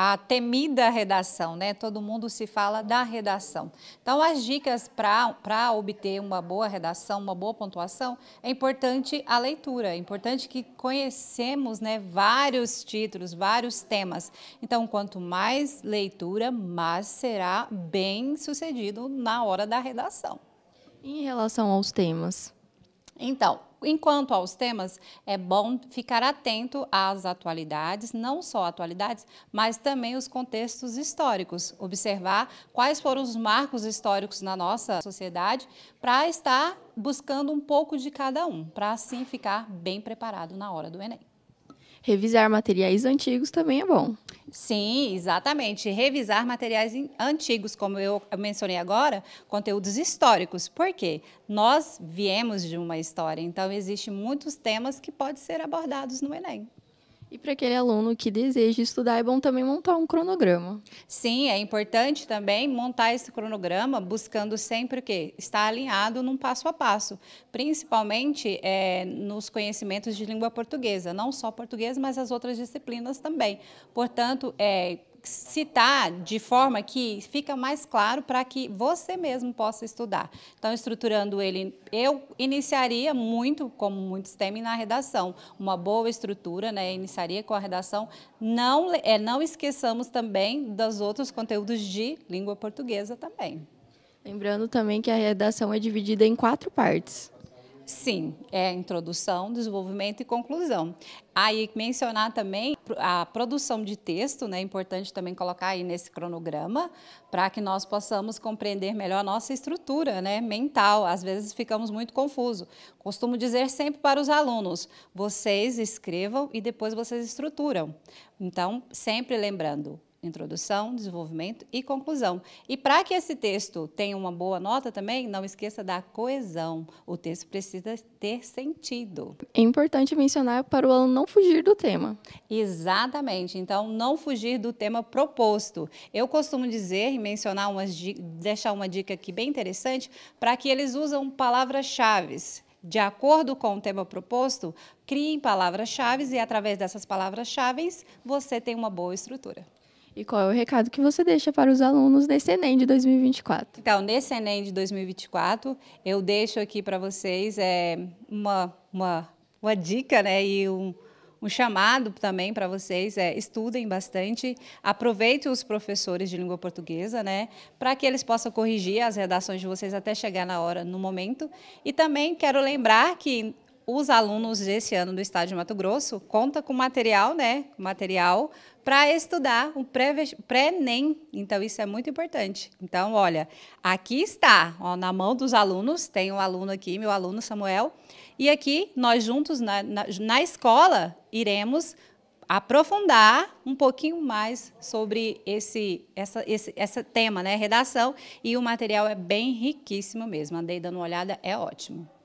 a temida redação, né? Todo mundo se fala da redação. Então, as dicas para obter uma boa redação, uma boa pontuação, é importante a leitura, é importante que conhecemos né, vários títulos, vários temas. Então, quanto mais leitura, mais será bem sucedido na hora da redação. Em relação aos temas, então, enquanto aos temas, é bom ficar atento às atualidades, não só atualidades, mas também os contextos históricos. Observar quais foram os marcos históricos na nossa sociedade para estar buscando um pouco de cada um, para assim ficar bem preparado na hora do Enem. Revisar materiais antigos também é bom. Sim, exatamente. Revisar materiais antigos, como eu mencionei agora, conteúdos históricos. Por quê? Nós viemos de uma história, então existem muitos temas que podem ser abordados no Enem. E para aquele aluno que deseja estudar, é bom também montar um cronograma. Sim, é importante também montar esse cronograma, buscando sempre o quê? Estar alinhado num passo a passo, principalmente é, nos conhecimentos de língua portuguesa, não só português, mas as outras disciplinas também. Portanto, é, citar de forma que fica mais claro para que você mesmo possa estudar. Então, estruturando ele, eu iniciaria muito, como muitos temem, na redação. Uma boa estrutura, né? Iniciaria com a redação. Não, é, não esqueçamos também dos outros conteúdos de língua portuguesa também. Lembrando também que a redação é dividida em quatro partes. Sim, é introdução, desenvolvimento e conclusão. Aí ah, mencionar também a produção de texto, né? É importante também colocar aí nesse cronograma para que nós possamos compreender melhor a nossa estrutura, né, mental. Às vezes ficamos muito confusos. Costumo dizer sempre para os alunos: vocês escrevam e depois vocês estruturam. Então, sempre lembrando, introdução, desenvolvimento e conclusão. E para que esse texto tenha uma boa nota também, não esqueça da coesão. O texto precisa ter sentido. É importante mencionar para o aluno não fugir do tema. Exatamente. Então, não fugir do tema proposto. Eu costumo dizer e mencionar umas deixar uma dica aqui bem interessante para que eles usam palavras-chave de acordo com o tema proposto, criem palavras-chave e através dessas palavras-chave você tem uma boa estrutura. E qual é o recado que você deixa para os alunos nesse Enem de 2024? Então, nesse Enem de 2024, eu deixo aqui para vocês é, uma, uma, uma dica né, e um, um chamado também para vocês é estudem bastante, aproveitem os professores de língua portuguesa, né, para que eles possam corrigir as redações de vocês até chegar na hora, no momento. E também quero lembrar que os alunos desse ano do Estádio Mato Grosso conta com material, né? Material para estudar o pré-NEM. então, isso é muito importante. Então, olha, aqui está, ó, na mão dos alunos, tem um aluno aqui, meu aluno Samuel, e aqui nós juntos na, na, na escola iremos aprofundar um pouquinho mais sobre esse, essa, esse, esse tema, né? Redação, e o material é bem riquíssimo mesmo. Andei dando uma olhada, é ótimo.